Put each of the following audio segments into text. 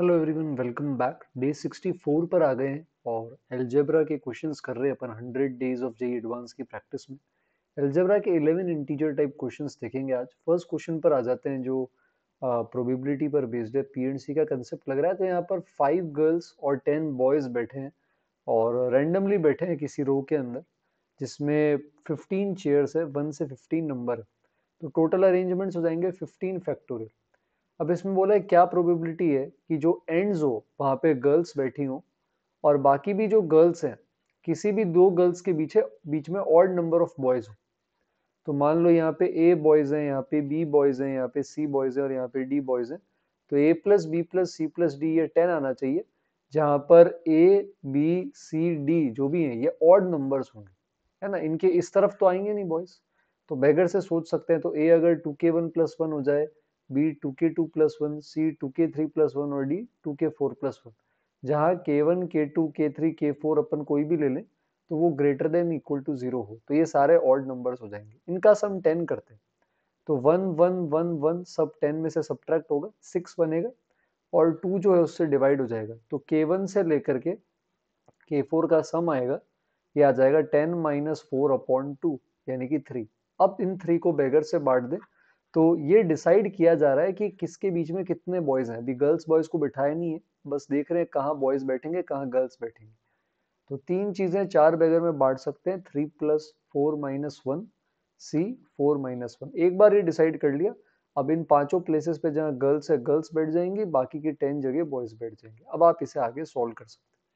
hello everyone welcome back day 64 पर आ गए हैं और एल्जेब्रा के क्वेश्चंस कर रहे हैं अपन 100 डेज ऑफ जे एडवांस की प्रैक्टिस में एल्जेब्रा के 11 इंटीजर टाइप क्वेश्चंस देखेंगे आज फर्स्ट क्वेश्चन पर आ जाते हैं जो प्रोबेबिलिटी uh, पर बेस्ड है पी एंड सी का कंसेप्ट लग रहा है तो यहाँ पर फाइव गर्ल्स और टेन बॉयज़ बैठे हैं और रेंडमली बैठे हैं किसी रो के अंदर जिसमें फिफ्टीन चेयर्स है वन से फिफ्टीन नंबर तो टोटल अरेंजमेंट्स हो जाएंगे फिफ्टीन फैक्टोरियल अब इसमें बोला है क्या प्रोबेबिलिटी है कि जो एंड्स हो वहाँ पे गर्ल्स बैठी हों और बाकी भी जो गर्ल्स हैं किसी भी दो गर्ल्स के पीछे बीच में ऑड नंबर ऑफ बॉयज हो तो मान लो यहाँ पे ए बॉयज हैं यहाँ पे बी बॉयज हैं यहाँ पे सी बॉयज हैं और यहाँ पे डी बॉयज हैं तो A plus B plus C plus D ये टेन आना चाहिए जहाँ पर ए बी सी डी जो भी हैं ये ऑड नंबर्स होंगे है ना इनके इस तरफ तो आएंगे नहीं बॉयज तो बेगर से सोच सकते हैं तो ए अगर टू के वन प्लस वन हो जाए B two K two plus one C two K three plus one और D two K four plus one जहाँ के वन के टू के थ्री के फोर अपन कोई भी ले लें तो वो greater than equal to zero हो तो ये सारे ऑड नंबर्स हो जाएंगे इनका सम टेन करते हैं तो वन वन वन वन सब टेन में से सब्ट्रैक्ट होगा सिक्स बनेगा और टू जो है उससे डिवाइड हो जाएगा तो के वन से लेकर के के फोर का सम आएगा ये आ जाएगा ten minus four upon two यानी कि थ्री अब इन थ्री को बेगर से बांट दें तो ये डिसाइड किया जा रहा है कि किसके बीच में कितने बॉयज हैं अभी गर्ल्स बॉयज को बिठाया नहीं है बस देख रहे हैं कहाँ बॉयज बैठेंगे कहाँ गर्ल्स बैठेंगे तो तीन चीजें चार बैगर में बांट सकते हैं three plus four minus one C four minus one एक बार ये डिसाइड कर लिया अब इन पांचों प्लेसेस पे जहाँ गर्ल्स है गर्ल्स बैठ जाएंगी बाकी की टेन जगह बॉयज बैठ जाएंगे अब आप इसे आगे सॉल्व कर सकते हैं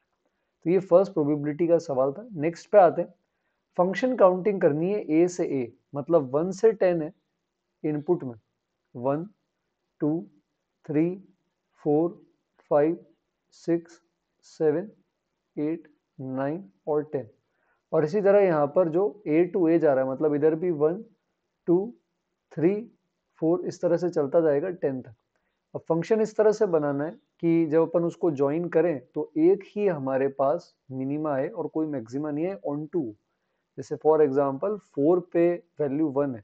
तो ये फर्स्ट प्रोबेबिलिटी का सवाल था नेक्स्ट पे आते हैं फंक्शन काउंटिंग करनी है ए से ए मतलब वन से टेन है इनपुट में one two three four five six seven eight nine और टेन और इसी तरह यहाँ पर जो ए टू ए जा रहा है मतलब इधर भी वन टू थ्री फोर इस तरह से चलता जाएगा टेन तक अब फंक्शन इस तरह से बनाना है कि जब अपन उसको ज्वाइन करें तो एक ही हमारे पास मिनिमा है और कोई मैक्सिमा नहीं है ऑन टू जैसे फॉर एग्जाम्पल फोर पे वैल्यू वन है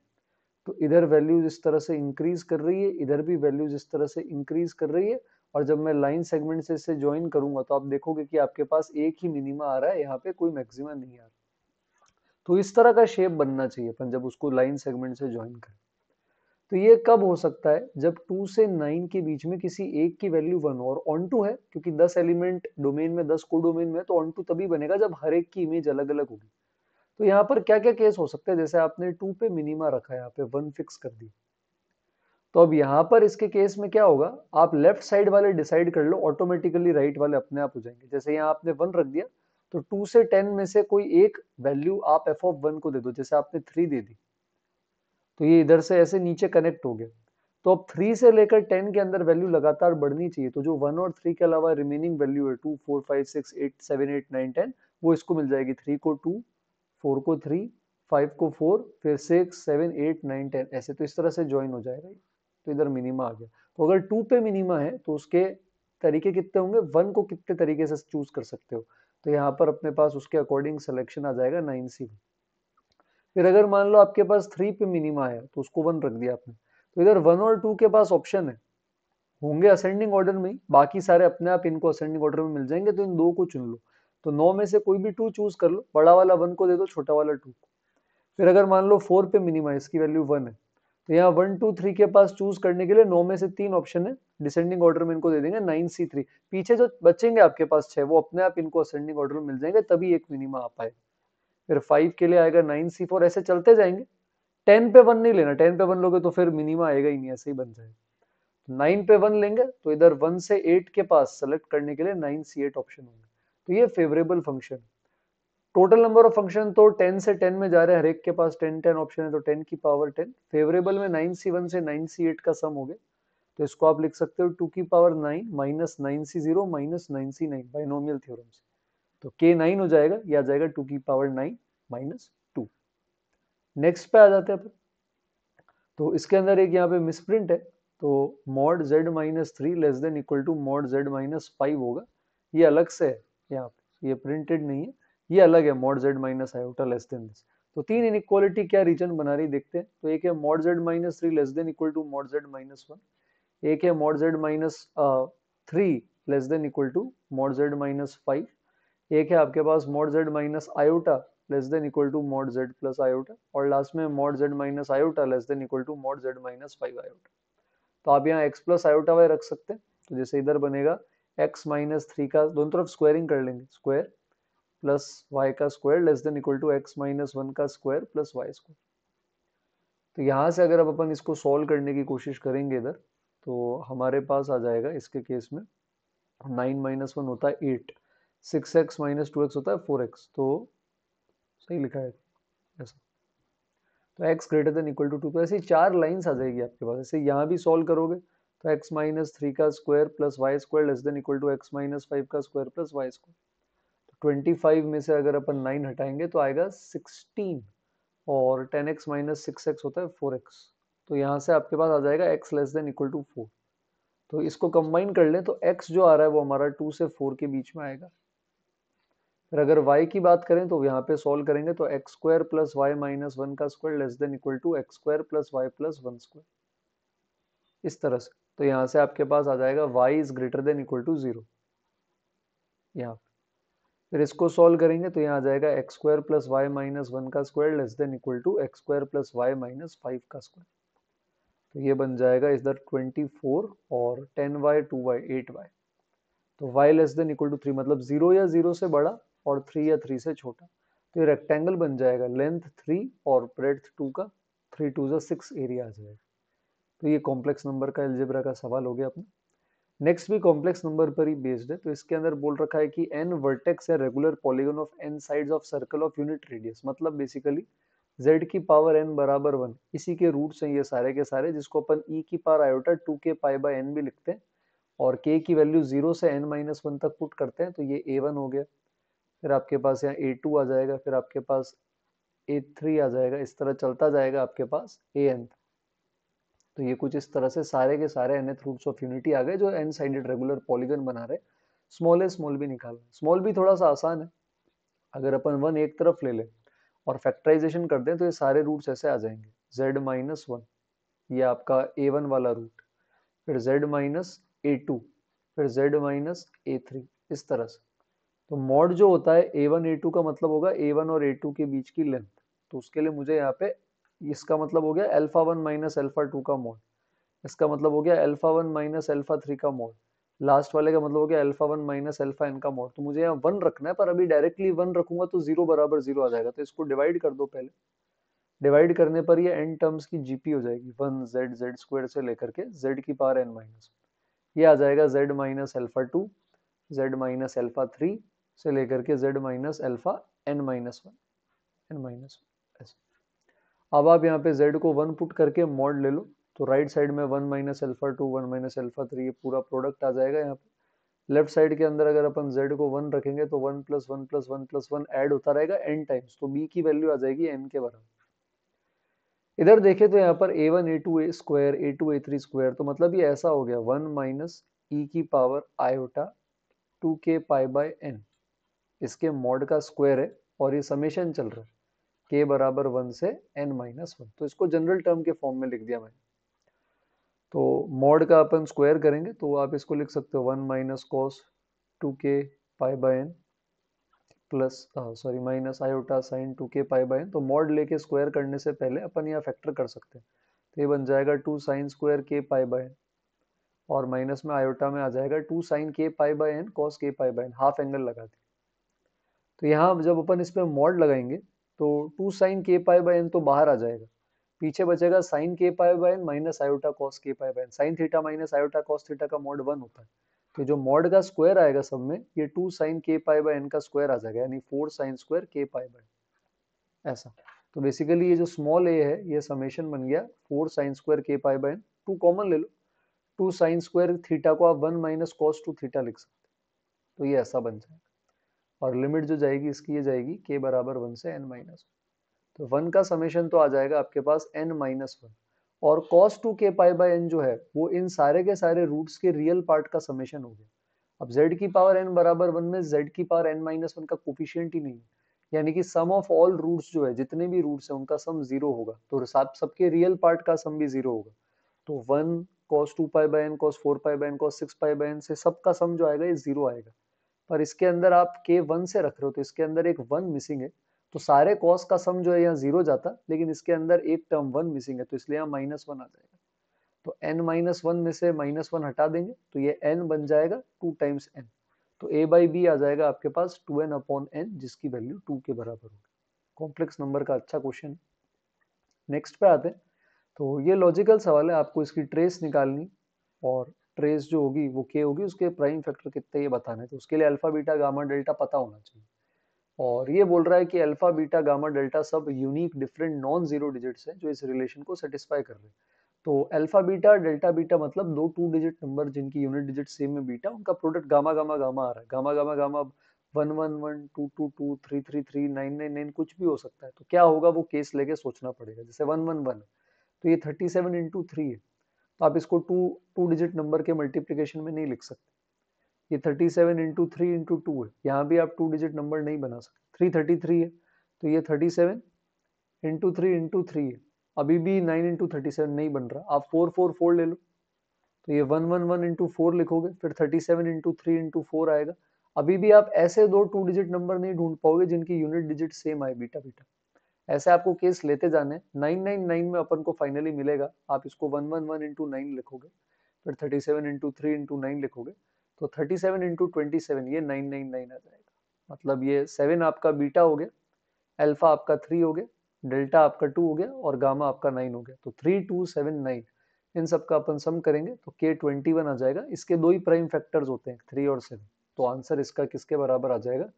तो इधर वैल्यूज इस तरह से इंक्रीज कर रही है इधर भी वैल्यूज इस तरह से इंक्रीज कर रही है और जब मैं लाइन सेगमेंट से इसे ज्वाइन करूंगा तो आप देखोगे कि आपके पास एक ही मिनिमा आ रहा है यहाँ पे कोई मैक्सिमा नहीं आ रहा तो इस तरह का शेप बनना चाहिए अपन जब उसको लाइन सेगमेंट से ज्वाइन करें तो ये कब हो सकता है जब टू से नाइन के बीच में किसी एक की वैल्यू वन और ऑन टू है क्योंकि दस एलिमेंट डोमेन में दस को डोमेन में तो ऑन टू तभी बनेगा जब हर एक की इमेज अलग अलग होगी तो यहाँ पर क्या क्या केस हो सकते हैं जैसे आपने टू पे मिनिमा रखा यहाँ पे वन फिक्स कर दी तो अब यहाँ पर इसके केस में क्या होगा आप लेफ्ट साइड वाले डिसाइड कर लो ऑटोमेटिकली राइट वाले अपने आप हो जाएंगे जैसे यहाँ आपने वन रख दिया तो टू से टेन में से कोई एक वैल्यू आप एफ ऑफ वन को दे दो जैसे आपने थ्री दे दी तो ये इधर से ऐसे नीचे कनेक्ट हो गया तो अब थ्री से लेकर टेन के अंदर वैल्यू लगातार बढ़नी चाहिए तो जो वन और थ्री के अलावा रिमेनिंग वैल्यू है two four five six eight seven eight nine ten वो इसको मिल जाएगी थ्री को टू फोर को थ्री फाइव को फोर फिर six seven eight nine ten ऐसे तो इस तरह से ज्वाइन हो जाएगा तो इधर मिनिमा आ गया तो अगर टू पे मिनिमा है तो उसके तरीके कितने होंगे वन को कितने तरीके से चूज कर सकते हो तो यहाँ पर अपने पास उसके अकॉर्डिंग सिलेक्शन आ जाएगा नाइन सी फिर अगर मान लो आपके पास थ्री पे मिनिमा है तो उसको वन रख दिया आपने तो इधर वन और टू के पास ऑप्शन है होंगे असेंडिंग ऑर्डर में बाकी सारे अपने आप इनको असेंडिंग ऑर्डर में मिल जाएंगे तो इन दो को चुन लो तो नौ में से कोई भी टू चूज कर लो बड़ा वाला वन को दे दो छोटा वाला टू फिर अगर मान लो फोर पे मिनिमाइज की वैल्यू वन है तो यहाँ वन टू थ्री के पास चूज करने के लिए नौ में से तीन ऑप्शन है डिसेंडिंग ऑर्डर में इनको दे देंगे नाइन सी थ्री पीछे जो बचेंगे आपके पास छह वो अपने आप इनको असेंडिंग ऑर्डर में मिल जाएंगे तभी एक मिनिमा आ पाए फिर फाइव के लिए आएगा नाइन सी फोर ऐसे चलते जाएंगे टेन पे वन नहीं लेना टेन पे वन लोगे तो फिर मिनिमा आएगा ही नहीं ऐसे ही बन जाएगा नाइन पे वन लेंगे तो इधर वन से एट के पास सेलेक्ट करने के लिए नाइन सी एट ऑप्शन होंगे तो ये favourable function total number of function तो 10 से 10 में जा रहे हैं हर एक के पास 10 10 ऑप्शन है तो 10 की पावर 10 फेवरेबल में 9c1 से 9c8 का सम हो गया तो इसको आप लिख सकते हो 2 की power 9 minus 9c0 minus 9c9 binomial theorem से तो के नाइन हो जाएगा या आ जाएगा 2 की पावर 9 माइनस 2 नेक्स्ट पे आ जाते हैं अपन तो इसके अंदर एक यहां पे मिसप्रिंट है तो mod z 3 less than equal to mod z 5 होगा ये अलग से है यहाँ पे ये प्रिंटेड नहीं है ये अलग है mod Z minus iota less than this तो तीन इनक्वालिटी क्या रीजन बना रही देखते हैं तो एक है mod Z minus three less than equal to mod Z minus one एक है mod Z minus three less than equal to mod Z minus five एक है आपके पास mod Z minus iota less than equal to mod Z plus iota और last में mod Z minus iota less than equal to mod Z minus five iota तो आप यहाँ x plus iota Y रख सकते हैं तो जैसे इधर बनेगा एक्स माइनस थ्री का दोनों तरफ स्क्वायरिंग कर लेंगे स्क्वायर प्लस वाई का square less than equal to X minus one का स्क्वायर प्लस वाई स्क्वायर तो यहाँ से अगर अब अपन इसको सॉल्व करने की कोशिश करेंगे इधर तो हमारे पास आ जाएगा इसके केस में नाइन माइनस वन होता है eight six X minus two X होता है फोर एक्स तो सही लिखा है ऐसा तो X greater than equal to two तो ऐसी चार लाइन्स आ जाएगी आपके पास ऐसे यहाँ भी सॉल्व करोगे तो एक्स माइनस थ्री का square plus Y square less than equal to X minus five का स्क्वायर प्लस वाई स्क्वायर तो ट्वेंटी फाइव में से अगर अपन नाइन हटाएंगे तो आएगा सिक्सटीन और ten x minus six X होता है फोर एक्स तो यहाँ से आपके पास आ जाएगा x less than equal to four तो इसको कंबाइन कर लें तो एक्स जो आ रहा है वो हमारा टू से फोर के बीच में आएगा फिर अगर वाई की बात करें तो यहाँ पे सॉल्व करेंगे तो X square plus Y minus one का square less than equal to X square plus Y plus one square इस तरह से तो यहाँ से आपके पास आ जाएगा Y is greater than equal to zero यहाँ फिर इसको सॉल्व करेंगे तो यहाँ आ जाएगा X square plus Y minus one का square less than equal to X square plus Y minus five का स्क्वायर तो ये बन जाएगा इस दर ट्वेंटी फोर और ten Y two Y eight Y तो Y less than equal to three मतलब जीरो या जीरो से बड़ा और थ्री या थ्री से छोटा तो ये रेक्टेंगल बन जाएगा लेंथ थ्री और ब्रेथ टू का थ्री टू जो सिक्स एरिया आ जाएगा तो ये कॉम्प्लेक्स नंबर का एल्जेब्रा का सवाल हो गया अपना नेक्स्ट भी कॉम्प्लेक्स नंबर पर ही बेस्ड है तो इसके अंदर बोल रखा है कि एन वर्टेक्स है regular polygon of N sides of circle of unit radius मतलब बेसिकली जेड की पावर एन बराबर वन इसी के रूट्स हैं ये सारे के सारे जिसको अपन ई e की पावर आयोटा टू के पाई बाय एन भी लिखते हैं और के की वैल्यू जीरो से एन माइनस वन तक पुट करते हैं तो ये ए वन हो गया फिर आपके पास यहाँ ए टू आ जाएगा फिर आपके पास ए थ्री आ जाएगा इस तरह चलता जाएगा आपके पास ए एन तक तो ये कुछ इस तरह से सारे के सारे एन रूट्स ऑफ यूनिटी आ गए जो एन साइडेड रेगुलर पॉलीगन बना रहे स्मॉल है स्मॉल भी निकाल स्मॉल भी थोड़ा सा आसान है अगर अपन वन एक तरफ ले लें और फैक्टराइजेशन कर दें तो ये सारे रूट्स ऐसे आ जाएंगे जेड माइनस वन ये आपका ए वन वाला रूट फिर जेड माइनस ए टू फिर जेड माइनस ए थ्री इस तरह से तो मॉड जो होता है ए वन ए टू का मतलब होगा ए वन और ए टू के बीच की लेंथ तो उसके लिए मुझे यहाँ पे इसका मतलब हो गया alpha one minus alpha two का मोड इसका मतलब हो गया alpha one minus alpha three का मोड लास्ट वाले का मतलब हो गया alpha one minus alpha n का मोड तो मुझे यहाँ वन रखना है पर अभी डायरेक्टली वन रखूंगा तो जीरो बराबर जीरो आ जाएगा तो इसको डिवाइड कर दो पहले डिवाइड करने पर ये एन टर्म्स की जीपी हो जाएगी वन जेड जेड स्क्वायर से लेकर के जेड की पावर एन माइनस ये आ जाएगा z minus alpha two z minus alpha three से लेकर के z minus alpha n minus one n minus one ऐसे अब आप यहाँ पे z को वन पुट करके मॉड ले लो तो राइट साइड में one minus alpha two one minus alpha three ये पूरा प्रोडक्ट आ जाएगा यहाँ पे लेफ्ट साइड के अंदर अगर अपन z को वन रखेंगे तो one plus one plus one plus one add होता रहेगा एन टाइम्स तो b की वैल्यू आ जाएगी एन के बराबर इधर देखें तो यहाँ पर a one a two a square a two a three square तो मतलब ये ऐसा हो गया वन माइनस ई की पावर आयोटा टू के पाई बाय एन इसके मॉड का स्क्वायर है और ये समेशन चल रहा है के बराबर वन से एन माइनस वन तो इसको जनरल टर्म के फॉर्म में लिख दिया मैंने तो मॉड का अपन स्क्वायर करेंगे तो आप इसको लिख सकते हो वन माइनस कॉस टू के pi by n plus sorry minus iota sine two के पाई बाय एन तो मॉड लेके स्क्वायर करने से पहले अपन यहाँ फैक्टर कर सकते हैं तो ये बन जाएगा to sine square k pi by n और माइनस में आयोटा में आ जाएगा to sine k pi by n cos k pi by n half angle लगा दी तो यहाँ जब अपन इस पर मॉड लगाएंगे तो two sine k pi by N तो बाहर आ जाएगा पीछे बचेगा sine k pi by n minus iota cos k pi by n sine theta minus iota cos theta का मॉड वन होता है तो जो मॉड का स्क्वायर आएगा सब में ये two sine k pi by n का स्क्वायर आ जाएगा यानी four sine square k pi bye ऐसा तो बेसिकली ये जो स्मॉल ए है ये समेशन बन गया four sine square k pi by n two common ले लो टू साइन स्क्वायर थीटा को आप one minus cos two theta लिख सकते हो तो ये ऐसा बन जाएगा और लिमिट जो जाएगी इसकी ये जाएगी के बराबर वन से एन माइनस वन तो वन का समेशन तो आ जाएगा आपके पास एन माइनस वन और कॉस टू के पाई बाई एन जो है वो इन सारे के सारे रूट्स के रियल पार्ट का समेशन हो गया अब जेड की पावर एन बराबर वन में जेड की पावर एन माइनस वन का कोफिशियंट ही नहीं है यानी कि सम ऑफ ऑल रूट्स जो है जितने भी रूट्स हैं उनका सम जीरो होगा तो सबके रियल पार्ट का सम भी जीरो होगा तो one cos two pi by n cos four pi by n cos six pi by n से सबका सम जो आएगा ये जीरो आएगा पर इसके अंदर आप के वन से रख रहे हो तो इसके अंदर एक वन मिसिंग है तो सारे कॉस का सम जो है यहाँ जीरो जाता लेकिन इसके अंदर एक टर्म वन मिसिंग है तो इसलिए यहाँ माइनस वन आ जाएगा तो एन माइनस वन में से माइनस वन हटा देंगे तो ये एन बन जाएगा टू टाइम्स एन तो ए बाई बी आ जाएगा आपके पास टू एन अपॉन एन जिसकी वैल्यू टू के बराबर होगी कॉम्प्लेक्स नंबर का अच्छा क्वेश्चन नेक्स्ट पे आते हैं तो ये लॉजिकल सवाल है आपको इसकी ट्रेस निकालनी और ट्रेस जो होगी वो के होगी उसके प्राइम फैक्टर कितने ये बताने तो उसके लिए अल्फा बीटा गामा डेल्टा पता होना चाहिए और ये बोल रहा है कि अल्फा बीटा गामा डेल्टा सब unique different non zero digits हैं जो इस रिलेशन को सेटिस्फाई कर रहे हैं तो अल्फा बीटा डेल्टा बीटा मतलब दो टू डिजिट नंबर जिनकी यूनिट डिजिट सेम में बीटा उनका प्रोडक्ट गामा गामा गामा आ रहा है gamma gamma gamma one one one two two two three three three nine nine nine कुछ भी हो सकता है तो क्या होगा वो केस लेके सोचना पड़ेगा जैसे वन वन वन तो ये थर्टी सेवन इंटू थ्री है तो आप इसको टू टू डिजिट नंबर के मल्टीप्लीकेशन में नहीं लिख सकते ये thirty seven into three into two है यहाँ भी आप टू डिजिट नंबर नहीं बना सकते थ्री थर्टी थ्री है तो ये thirty seven into three into three है अभी भी नाइन इंटू थर्टी सेवन नहीं बन रहा आप फोर फोर फोर ले लो तो ये one one one into four लिखोगे फिर thirty seven into three into four आएगा अभी भी आप ऐसे दो टू डिजिट नंबर नहीं ढूंढ पाओगे जिनकी यूनिट डिजिट सेम आए बीटा बीटा ऐसे आपको केस लेते जाने नाइन नाइन नाइन में अपन को फाइनली मिलेगा आप इसको one one one into nine लिखोगे फिर thirty seven into three into nine लिखोगे तो thirty seven into twenty seven ये नाइन नाइन नाइन आ जाएगा मतलब ये सेवन आपका बीटा हो गया अल्फा आपका थ्री हो गया डेल्टा आपका टू हो गया और गामा आपका नाइन हो गया तो थ्री टू सेवन नाइन इन सब का अपन सम करेंगे तो के ट्वेंटी वन आ जाएगा इसके दो ही प्राइम फैक्टर्स होते हैं थ्री और सेवन तो आंसर इसका किसके बराबर आ जाएगा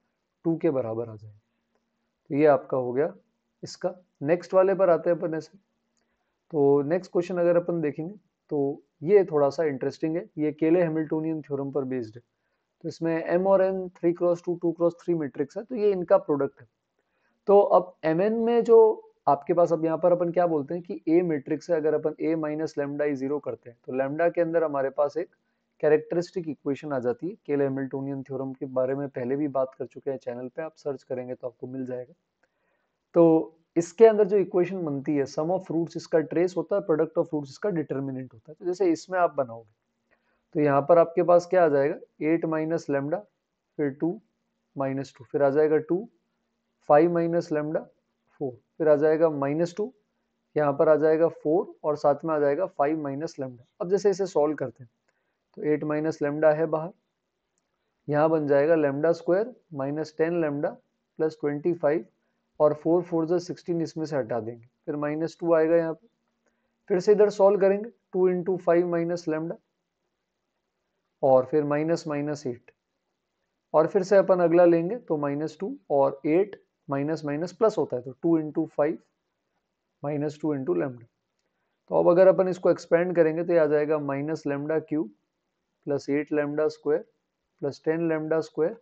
टू के बराबर आ जाएगा तो ये आपका हो गया इसका नेक्स्ट वाले पर आते हैं अपन ऐसे तो नेक्स्ट क्वेश्चन अगर अपन देखेंगे तो ये थोड़ा सा इंटरेस्टिंग है ये केले हेमिल्टोनियन थ्योरम पर बेस्ड है तो इसमें एम और n three cross two two cross three matrix है तो ये इनका प्रोडक्ट है तो अब एम एन में जो आपके पास अब यहाँ पर अपन क्या बोलते हैं कि ए मेट्रिक्स है अगर अपन ए माइनस लेमडा जीरो करते हैं तो लेमडा के अंदर हमारे पास एक कैरेक्टरिस्टिक इक्वेशन आ जाती है केले हेमिल्टोनियन थ्योरम के बारे में पहले भी बात कर चुके हैं चैनल पर आप सर्च करेंगे तो आपको मिल जाएगा तो इसके अंदर जो इक्वेशन बनती है सम ऑफ फ्रूट्स इसका ट्रेस होता है प्रोडक्ट ऑफ फ्रूट्स इसका डिटर्मिनेंट होता है तो जैसे इसमें आप बनाओगे तो यहाँ पर आपके पास क्या आ जाएगा एट माइनस लेमडा फिर टू माइनस टू फिर आ जाएगा two five minus lambda four फिर आ जाएगा माइनस टू यहाँ पर आ जाएगा फोर और साथ में आ जाएगा फाइव माइनस लेमडा अब जैसे इसे सॉल्व करते हैं तो एट माइनस लेमडा है बाहर यहाँ बन जाएगा lambda square minus ten lambda plus twenty five और फोर फोर जो सिक्सटीन इसमें से हटा देंगे फिर माइनस टू आएगा यहाँ पे फिर से इधर सॉल्व करेंगे two into five minus lambda और फिर माइनस माइनस एट और फिर से अपन अगला लेंगे तो माइनस टू और एट माइनस माइनस प्लस होता है तो two into five minus two into lambda तो अब अगर अपन इसको एक्सपेंड करेंगे तो ये आ जाएगा minus lambda cube plus eight lambda square plus ten lambda square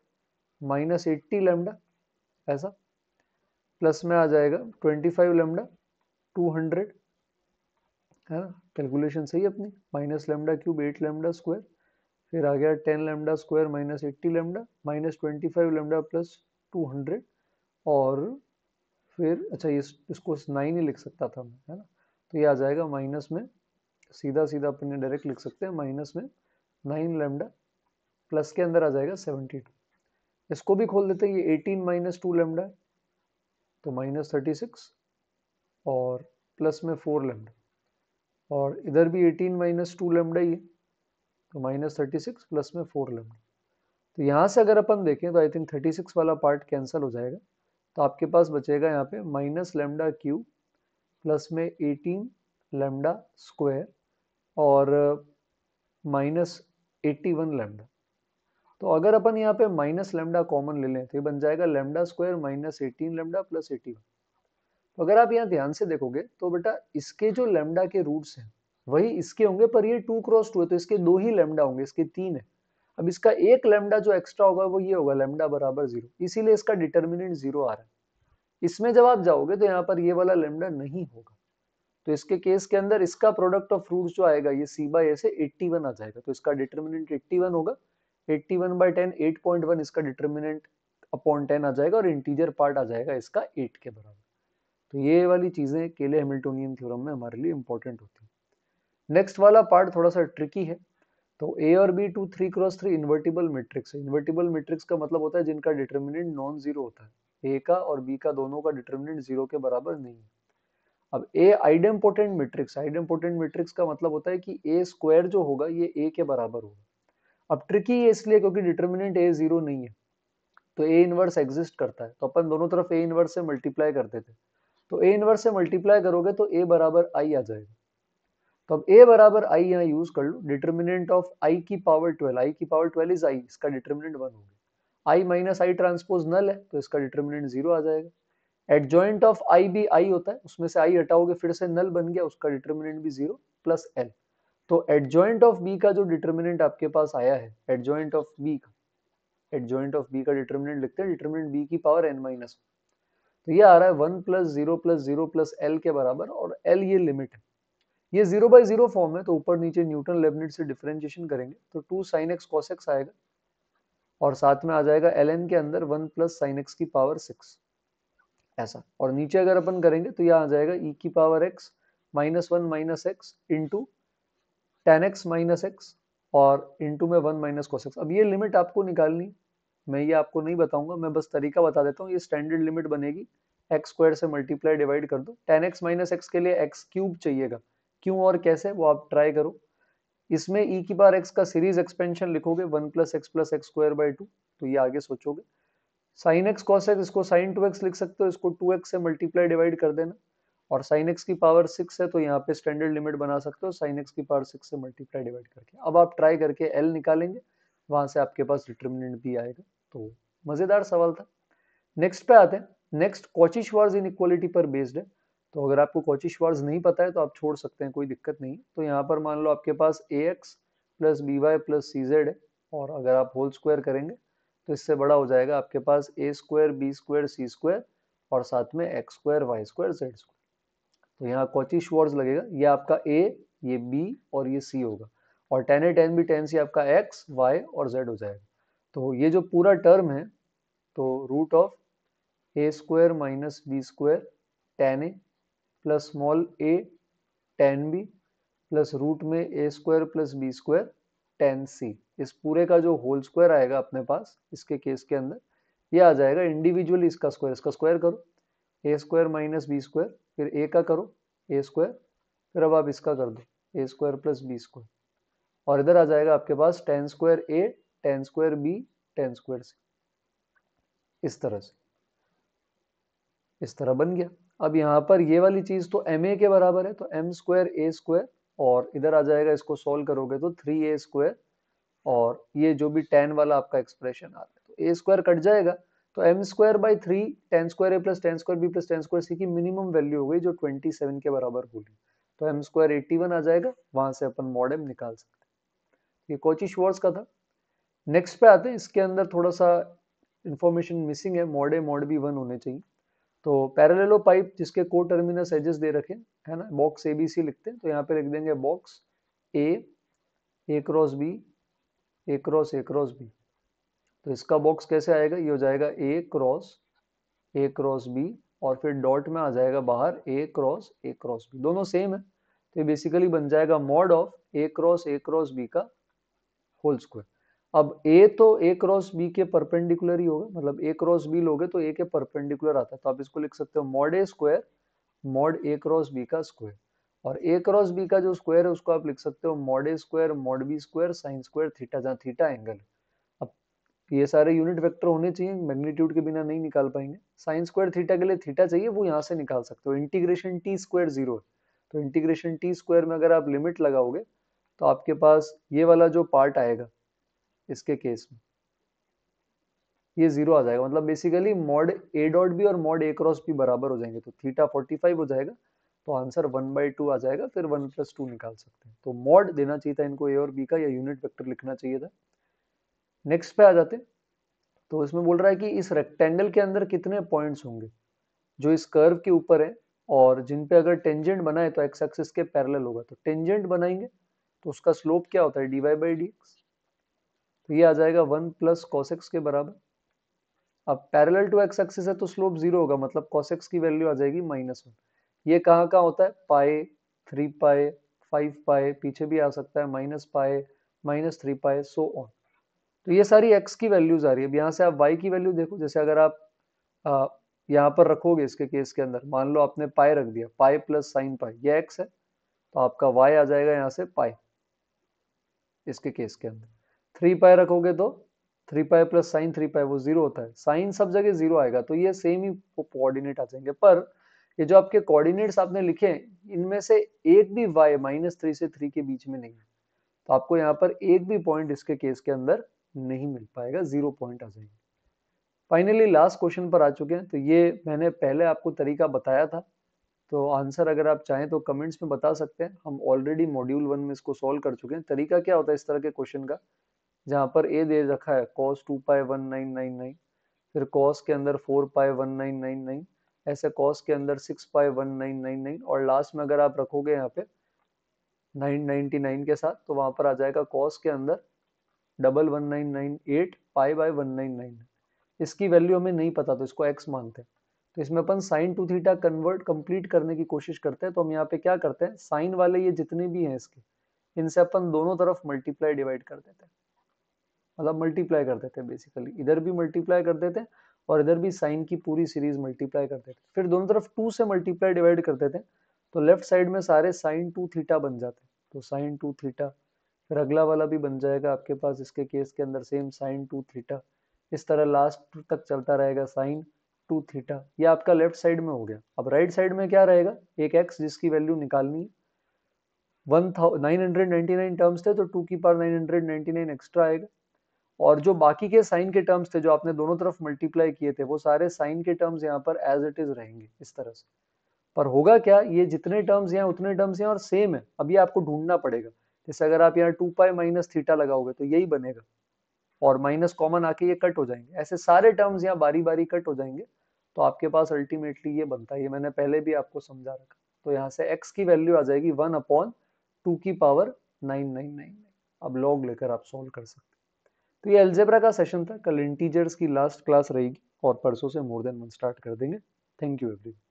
minus eighty lambda ऐसा प्लस में आ जाएगा twenty five lambda two hundred है ना कैलकुलेशन सही अपनी minus lambda cube eight lambda square फिर आ गया ten lambda square minus eighty lambda minus twenty five lambda plus two hundred और फिर अच्छा ये इसको नाइन ही लिख सकता था मैं है ना तो ये आ जाएगा माइनस में सीधा सीधा अपन डायरेक्ट लिख सकते हैं माइनस में नाइन लेमडा प्लस के अंदर आ जाएगा सेवेंटी टू इसको भी खोल देते हैं ये एटीन माइनस टू लेमडा तो माइनस थर्टी सिक्स और प्लस में फोर लेमडा और इधर भी एटीन माइनस टू लेमडा ही है तो माइनस थर्टी सिक्स प्लस में फोर लेमडा तो यहाँ से अगर अपन देखें तो आई थिंक थर्टी सिक्स वाला पार्ट कैंसिल हो जाएगा तो आपके पास बचेगा यहाँ पे माइनस लेमडा क्यू प्लस में एटीन लेमडा स्क्वायर और माइनस एट्टी वन लेमडा तो अगर अपन यहाँ पे माइनस लेमडा कॉमन ले लें तो ये बन जाएगा lambda square minus eighteen lambda plus eighty तो अगर आप यहाँ ध्यान से देखोगे तो बेटा इसके जो लेमडा के रूट्स हैं वही इसके होंगे पर ये टू क्रॉस टू है तो इसके दो ही लेमडा होंगे इसके तीन है अब इसका एक लेमडा जो एक्स्ट्रा होगा वो ये होगा लेमडा बराबर जीरो इसीलिए इसका डिटर्मिनेंट जीरो आ रहा है इसमें जब आप जाओगे तो यहाँ पर ये वाला लेमडा नहीं होगा तो इसके केस के अंदर इसका प्रोडक्ट ऑफ फ्रूट जो आएगा ये सी बाई ए से 81 आ जाएगा तो इसका डिटर्मिनेंट 81 होगा eighty one by ten eight point one इसका डिटर्मिनेंट अपॉन टेन आ जाएगा और इंटीजर पार्ट आ जाएगा इसका एट के बराबर तो ये वाली चीज़ें केले हेमिल्टोनियन थ्योरम में हमारे लिए इंपॉर्टेंट होती है नेक्स्ट वाला पार्ट थोड़ा सा ट्रिकी है तो ए और b two three cross three invertible matrix है इन्वर्टिबल मैट्रिक्स का मतलब होता है जिनका डिटर्मिनेंट नॉन जीरो होता है ए का और बी का दोनों का डिटर्मिनेंट जीरो के बराबर नहीं है अब a idempotent matrix idempotent matrix का मतलब होता है कि ए स्क्वायर जो होगा ये ए के बराबर होगा अब ट्रिकी है इसलिए क्योंकि डिटर्मिनेंट ए जीरो नहीं है तो ए इनवर्स एग्जिस्ट करता है तो अपन दोनों तरफ ए इनवर्स से मल्टीप्लाई करते थे तो ए इनवर्स से मल्टीप्लाई करोगे तो ए बराबर आई आ जाएगा तो अब ए बराबर आई यहाँ यूज कर लो डिटर्मिनेंट ऑफ आई की पावर ट्वेल्व आई की पावर ट्वेल्व इज आई इसका डिटर्मिनेंट वन होगा आई माइनस आई ट्रांसपोज नल है तो इसका डिटर्मिनेंट जीरो आ जाएगा एडजॉइंट ऑफ आई भी आई होता है उसमें से आई हटाओगे फिर से नल बन गया उसका डिटर्मिनेंट भी जीरो प्लस एल तो एडजॉइंट ऑफ बी का जो डिटर्मिनेंट आपके पास आया है एडजॉइंट ऑफ बी का एडजॉइंट ऑफ बी का डिटर्मिनेंट लिखते हैं डिटर्मिनेंट बी की पावर एन माइनस तो ये आ रहा है one plus zero plus zero plus l के बराबर और एल ये लिमिट है ये जीरो बाई जीरो फॉर्म है तो ऊपर नीचे न्यूटन लेबनेट से डिफ्रेंशिएशन करेंगे तो two sine x cos x आएगा और साथ में आ जाएगा एल एन के अंदर वन प्लस साइन एक्स की पावर सिक्स ऐसा और नीचे अगर अपन करेंगे तो यह आ जाएगा ई e की power x minus one minus x into ten x minus x और इंटू में वन माइनस कोस एक्स अब ये लिमिट आपको निकालनी मैं ये आपको नहीं बताऊंगा मैं बस तरीका बता देता हूँ ये स्टैंडर्ड लिमिट बनेगी एक्स स्क्वायर से मल्टीप्लाई डिवाइड कर दो टेन एक्स माइनस एक्स के लिए एक्स क्यूब चाहिएगा क्यों और कैसे वो आप ट्राई करो इसमें ई e की बार एक्स का सीरीज एक्सपेंशन लिखोगे one plus x plus x square by two तो ये आगे सोचोगे साइन एक्स कॉस एक्स इसको साइन टू एक्स लिख सकते हो इसको टू एक्स से मल्टीप्लाई डिवाइड कर देना और साइन एक्स की पावर सिक्स है तो यहाँ पे स्टैंडर्ड लिमिट बना सकते हो साइन एक्स की पावर सिक्स से मल्टीप्लाई डिवाइड करके अब आप ट्राई करके एल निकालेंगे वहां से आपके पास डिटर्मिनेंट भी आएगा तो मजेदार सवाल था नेक्स्ट पे आते हैं next Cauchy Schwarz inequality पर बेस्ड है तो अगर आपको कोचिश वार्ज नहीं पता है तो आप छोड़ सकते हैं कोई दिक्कत नहीं तो यहाँ पर मान लो आपके पास a x plus b y plus c z है और अगर आप होल स्क्वायर करेंगे तो इससे बड़ा हो जाएगा आपके पास a square b square c square और साथ में x square y square z square तो यहाँ कोची श्वर्ज लगेगा ये आपका ए ये बी और ये सी होगा और ten A ten B ten C आपका एक्स वाई और जेड हो जाएगा तो ये जो पूरा टर्म है तो root of a square minus b square ten a plus small a ten b plus root में a square plus b square ten c इस पूरे का जो होल स्क्वायर आएगा अपने पास इसके केस के अंदर ये आ जाएगा इंडिविजुअली इसका स्क्वायर इसका स्क्वायर करो a square minus b square फिर ए का करो ए स्क्वायर फिर अब आप इसका कर दो a square plus b square और इधर आ जाएगा आपके पास ten square a ten square b ten square c इस तरह से इस तरह बन गया अब यहाँ पर ये वाली चीज़ तो एम ए के बराबर है तो एम स्क्वायर ए स्क्वायर और इधर आ जाएगा इसको सोल्व करोगे तो थ्री ए स्क्वायर और ये जो भी टेन वाला आपका एक्सप्रेशन आ रहा है तो ए स्क्वायर कट जाएगा तो m square by three ten square a plus ten square b plus ten square c की मिनिमम वैल्यू हो गई जो ट्वेंटी सेवन के बराबर होगी तो एम स्क्वायर एट्टी वन आ जाएगा वहां से अपन मॉड एम निकाल सकते तो ये कोचिश वर्ड्स का था नेक्स्ट पे आते हैं इसके अंदर थोड़ा सा इन्फॉर्मेशन मिसिंग है mod a mod b one होने चाहिए तो पैरेललो पाइप जिसके को टर्मिनस एजेस दे रखे है ना बॉक्स ए बी सी लिखते हैं तो यहाँ पे लिख देंगे box A A cross B A cross A cross B तो इसका बॉक्स कैसे आएगा ये हो जाएगा A cross A cross B और फिर डॉट में आ जाएगा बाहर A cross A cross B दोनों सेम है तो ये बेसिकली बन जाएगा mod of A cross A cross B का होल स्क्वायर अब ए तो ए क्रॉस बी के परपेंडिकुलर ही होगा मतलब ए क्रॉस बी लोगे तो ए के परपेंडिकुलर आता है तो आप इसको लिख सकते हो mod A square mod A cross B का स्क्वायर और ए क्रॉस बी का जो स्क्वायर है उसको आप लिख सकते हो mod A square mod B square sine square theta जहाँ थीटा एंगल है ये सारे यूनिट वेक्टर होने चाहिए मैग्नीट्यूड के बिना नहीं निकाल पाएंगे साइन स्क्वायर थीटा के लिए थीटा चाहिए वो यहाँ से निकाल सकते हो इंटीग्रेशन टी स्क्वायर जीरो है तो इंटीग्रेशन टी स्क्वायर में अगर आप लिमिट लगाओगे तो आपके पास ये वाला जो पार्ट आएगा इसके केस में ये जीरो आ जाएगा मतलब basically mod A dot B और मॉड ए क्रॉस बी बराबर हो जाएंगे तो थीटा फोर्टी फाइव हो जाएगा तो आंसर वन बाई टू आ जाएगा फिर वन प्लस टू निकाल सकते हैं तो मॉड देना चाहिए था इनको ए और बी का या यूनिट वेक्टर लिखना चाहिए था नेक्स्ट पे आ जाते तो इसमें बोल रहा है कि इस रेक्टेंगल के अंदर कितने पॉइंट्स होंगे जो इस कर्व के ऊपर है और जिन पे अगर टेंजेंट बनाए तो एक्स एक्सिस के पैरेलल होगा तो टेंजेंट बनाएंगे तो उसका स्लोप क्या होता है D Y by D X तो ये आ जाएगा वन प्लस कॉसेक्स के बराबर अब पैरेलल टू एक्स एक्सिस है तो स्लोप जीरो होगा मतलब कॉसेक्स की वैल्यू आ जाएगी माइनस वन ये कहाँ कहाँ होता है पाए थ्री पाए फाइव पाए पीछे भी आ सकता है minus pi minus three pi so on तो ये सारी एक्स की वैल्यूज आ रही है अब यहाँ से आप वाई की वैल्यू देखो जैसे अगर आप यहाँ पर रखोगे इसके केस के अंदर मान लो आपने पाए रख दिया पाई प्लस साइन पाई ये एक्स है तो आपका वाई आ जाएगा यहाँ से पाई इसके केस के अंदर थ्री पाए रखोगे तो three pi plus sine three pi वो जीरो होता है साइन सब जगह जीरो आएगा तो ये सेम ही कोऑर्डिनेट आ जाएंगे पर ये जो आपके कोऑर्डिनेट्स आपने लिखे हैं इनमें से एक भी वाई माइनस थ्री से थ्री के बीच में नहीं है तो आपको यहाँ पर एक भी पॉइंट इसके केस के अंदर नहीं मिल पाएगा जीरो पॉइंट आ जाएंगे फाइनली लास्ट क्वेश्चन पर आ चुके हैं तो ये मैंने पहले आपको तरीका बताया था तो आंसर अगर आप चाहें तो कमेंट्स में बता सकते हैं हम ऑलरेडी मॉड्यूल वन में इसको सॉल्व कर चुके हैं तरीका क्या होता है इस तरह के क्वेश्चन का जहाँ पर ए दे रखा है cos two pi one nine nine nine फिर कॉस के अंदर four pi one nine nine nine ऐसे कॉस के अंदर six pi one nine nine nine और लास्ट में अगर आप रखोगे यहाँ पे नाइन नाइनटी नाइन के साथ तो वहाँ पर आ जाएगा कॉस के अंदर double one nine nine eight five by one nine nine इसकी वैल्यू हमें नहीं पता तो इसको एक्स मानते हैं तो इसमें अपन sine two theta convert complete करने की कोशिश करते हैं तो हम यहाँ पे क्या करते हैं साइन वाले ये जितने भी हैं इसके इनसे अपन दोनों तरफ मल्टीप्लाई डिवाइड कर देते हैं मतलब मल्टीप्लाई कर देते हैं बेसिकली इधर भी मल्टीप्लाई कर देते हैं और इधर भी साइन की पूरी सीरीज मल्टीप्लाई कर देते हैं फिर दोनों तरफ टू से मल्टीप्लाई डिवाइड कर देते हैं तो लेफ्ट साइड में सारे साइन टू थीटा बन जाते हैं तो साइन टू थीटा फिर अगला वाला भी बन जाएगा आपके पास इसके केस के अंदर सेम साइन टू थीटा इस तरह लास्ट तक चलता रहेगा साइन टू थीटा ये आपका लेफ्ट साइड में हो गया अब राइट साइड में क्या रहेगा एक एक्स जिसकी वैल्यू निकालनी है one nine hundred ninety nine terms थे तो टू की पार nine hundred ninety nine extra आएगा और जो बाकी के साइन के टर्म्स थे जो आपने दोनों तरफ मल्टीप्लाई किए थे वो सारे साइन के टर्म्स यहाँ पर एज इट इज रहेंगे इस तरह से पर होगा क्या ये जितने टर्म्स हैं उतने टर्म्स हैं और सेम है अभी आपको ढूंढना पड़ेगा जैसे अगर आप यहाँ टू पाई माइनस थीटा लगाओगे तो यही बनेगा और माइनस कॉमन आके ये कट हो जाएंगे ऐसे सारे टर्म्स यहाँ बारी बारी कट हो जाएंगे तो आपके पास अल्टीमेटली ये बनता है ये मैंने पहले भी आपको समझा रखा तो यहाँ से एक्स की वैल्यू आ जाएगी वन अपॉन टू की पावर नाइन नाइन नाइन अब लॉग लेकर आप सॉल्व कर सकते तो ये एल्जेब्रा का सेशन था कल इंटीजर्स की लास्ट क्लास रहेगी और परसों से मोर देन वन स्टार्ट कर देंगे थैंक यू एवरीवन